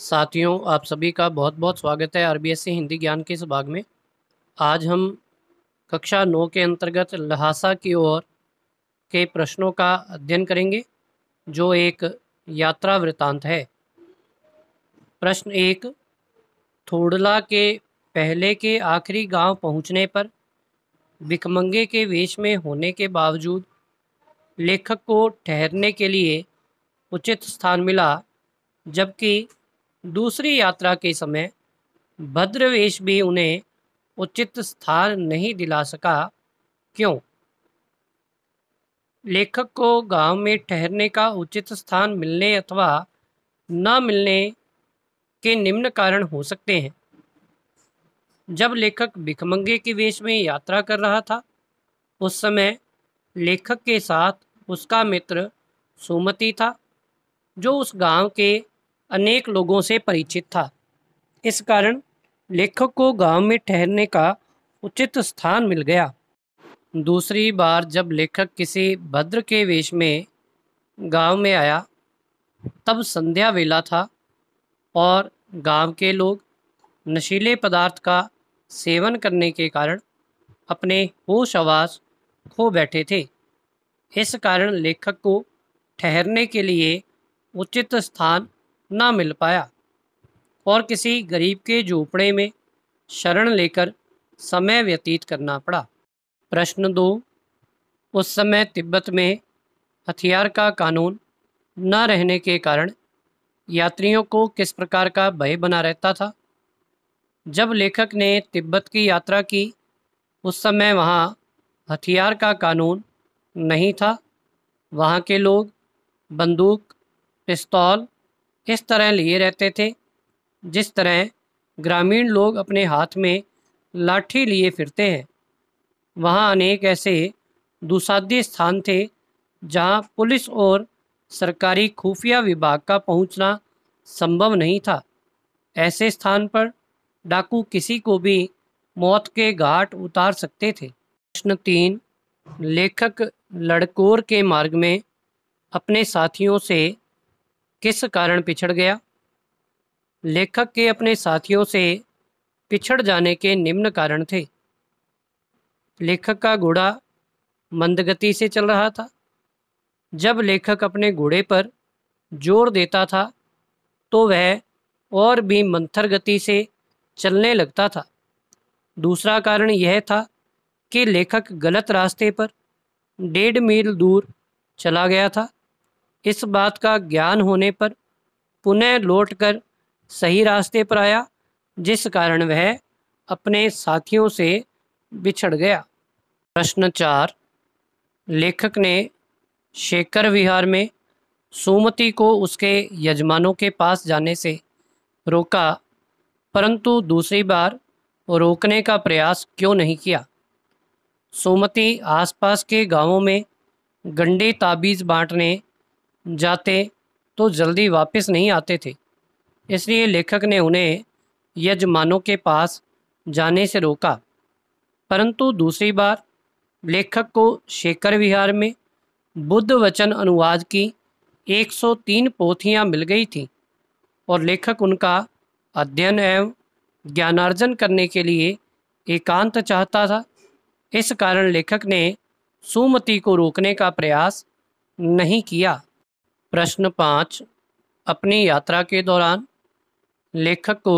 साथियों आप सभी का बहुत बहुत स्वागत है आरबीएससी हिंदी ज्ञान के इस भाग में आज हम कक्षा नौ के अंतर्गत लहासा की ओर के प्रश्नों का अध्ययन करेंगे जो एक यात्रा वृतांत है प्रश्न एक थोड़ला के पहले के आखिरी गांव पहुंचने पर बिकमंगे के वेश में होने के बावजूद लेखक को ठहरने के लिए उचित स्थान मिला जबकि दूसरी यात्रा के समय भद्रवेश भी उन्हें उचित स्थान नहीं दिला सका क्यों लेखक को गांव में ठहरने का उचित स्थान मिलने अथवा न मिलने के निम्न कारण हो सकते हैं जब लेखक भिखमंगे के वेश में यात्रा कर रहा था उस समय लेखक के साथ उसका मित्र सुमति था जो उस गांव के अनेक लोगों से परिचित था इस कारण लेखक को गांव में ठहरने का उचित स्थान मिल गया दूसरी बार जब लेखक किसी भद्र के वेश में गांव में आया तब संध्या वेला था और गांव के लोग नशीले पदार्थ का सेवन करने के कारण अपने होश आवास खो बैठे थे इस कारण लेखक को ठहरने के लिए उचित स्थान ना मिल पाया और किसी गरीब के झोपड़े में शरण लेकर समय व्यतीत करना पड़ा प्रश्न दो उस समय तिब्बत में हथियार का कानून न रहने के कारण यात्रियों को किस प्रकार का भय बना रहता था जब लेखक ने तिब्बत की यात्रा की उस समय वहाँ हथियार का कानून नहीं था वहाँ के लोग बंदूक पिस्तौल इस तरह लिए रहते थे जिस तरह ग्रामीण लोग अपने हाथ में लाठी लिए फिरते हैं वहाँ अनेक ऐसे दुसाध्य स्थान थे जहाँ पुलिस और सरकारी खुफिया विभाग का पहुँचना संभव नहीं था ऐसे स्थान पर डाकू किसी को भी मौत के घाट उतार सकते थे प्रश्न तीन लेखक लड़कोर के मार्ग में अपने साथियों से किस कारण पिछड़ गया लेखक के अपने साथियों से पिछड़ जाने के निम्न कारण थे लेखक का घोड़ा मंद गति से चल रहा था जब लेखक अपने घोड़े पर जोर देता था तो वह और भी मंथर गति से चलने लगता था दूसरा कारण यह था कि लेखक गलत रास्ते पर डेढ़ मील दूर चला गया था इस बात का ज्ञान होने पर पुनः लौटकर सही रास्ते पर आया जिस कारण वह अपने साथियों से बिछड़ गया प्रश्न चार लेखक ने शेखर विहार में सुमति को उसके यजमानों के पास जाने से रोका परंतु दूसरी बार रोकने का प्रयास क्यों नहीं किया सुमति आसपास के गांवों में गंडे ताबीज बांटने जाते तो जल्दी वापस नहीं आते थे इसलिए लेखक ने उन्हें यजमानों के पास जाने से रोका परंतु दूसरी बार लेखक को शेखर विहार में बुद्ध वचन अनुवाद की 103 पोथियां मिल गई थीं और लेखक उनका अध्ययन एवं ज्ञानार्जन करने के लिए एकांत चाहता था इस कारण लेखक ने सुमति को रोकने का प्रयास नहीं किया प्रश्न पाँच अपनी यात्रा के दौरान लेखक को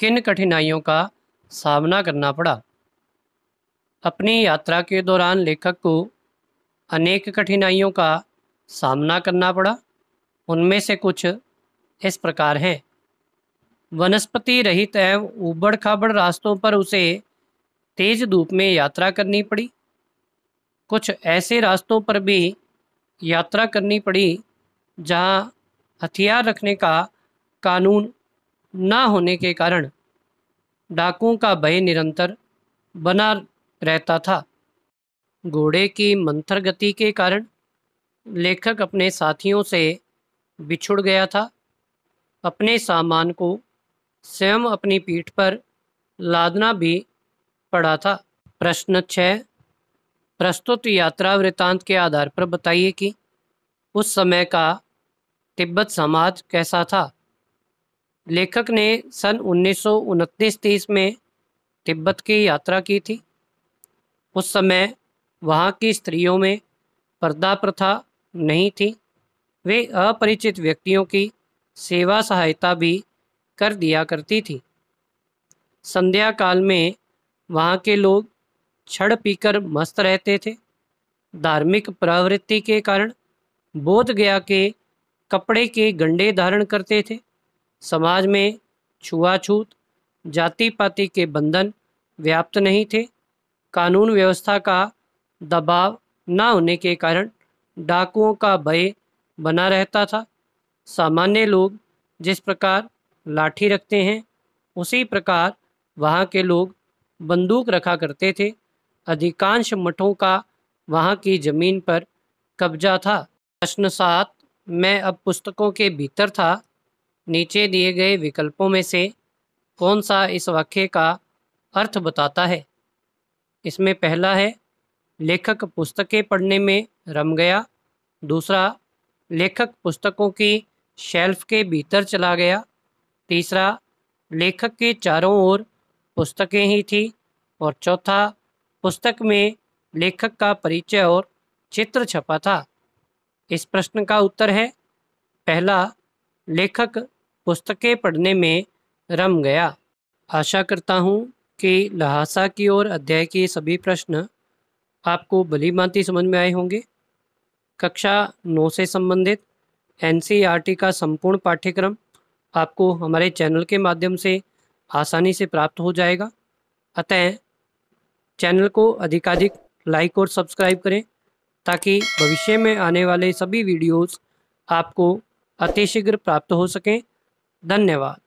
किन कठिनाइयों का सामना करना पड़ा अपनी यात्रा के दौरान लेखक को अनेक कठिनाइयों का सामना करना पड़ा उनमें से कुछ इस प्रकार हैं वनस्पति रहित एवं उबड़ खाबड़ रास्तों पर उसे तेज धूप में यात्रा करनी पड़ी कुछ ऐसे रास्तों पर भी यात्रा करनी पड़ी जहां हथियार रखने का कानून ना होने के कारण डाकुओं का भय निरंतर बना रहता था घोड़े की मंथर गति के कारण लेखक अपने साथियों से बिछुड़ गया था अपने सामान को स्वयं अपनी पीठ पर लादना भी पड़ा था प्रश्न छः प्रस्तुत यात्रा वृतांत के आधार पर बताइए कि उस समय का तिब्बत समाज कैसा था लेखक ने सन उन्नीस सौ में तिब्बत की यात्रा की थी उस समय वहाँ की स्त्रियों में पर्दा प्रथा नहीं थी वे अपरिचित व्यक्तियों की सेवा सहायता भी कर दिया करती थी संध्या काल में वहाँ के लोग छड़ पीकर मस्त रहते थे धार्मिक प्रवृत्ति के कारण बोध गया के कपड़े के गंडे धारण करते थे समाज में छुआछूत जाति पाति के बंधन व्याप्त नहीं थे कानून व्यवस्था का दबाव न होने के कारण डाकुओं का भय बना रहता था सामान्य लोग जिस प्रकार लाठी रखते हैं उसी प्रकार वहाँ के लोग बंदूक रखा करते थे अधिकांश मठों का वहाँ की जमीन पर कब्जा था प्रश्न सात मैं अब पुस्तकों के भीतर था नीचे दिए गए विकल्पों में से कौन सा इस वाक्य का अर्थ बताता है इसमें पहला है लेखक पुस्तकें पढ़ने में रम गया दूसरा लेखक पुस्तकों की शेल्फ के भीतर चला गया तीसरा लेखक के चारों ओर पुस्तकें ही थी और चौथा पुस्तक में लेखक का परिचय और चित्र छपा था इस प्रश्न का उत्तर है पहला लेखक पुस्तकें पढ़ने में रम गया आशा करता हूँ कि लहासा की ओर अध्याय के सभी प्रश्न आपको भली भांति समझ में आए होंगे कक्षा नौ से संबंधित एन का संपूर्ण पाठ्यक्रम आपको हमारे चैनल के माध्यम से आसानी से प्राप्त हो जाएगा अतः चैनल को अधिकाधिक लाइक और सब्सक्राइब करें ताकि भविष्य में आने वाले सभी वीडियोस आपको अतिशीघ्र प्राप्त हो सकें धन्यवाद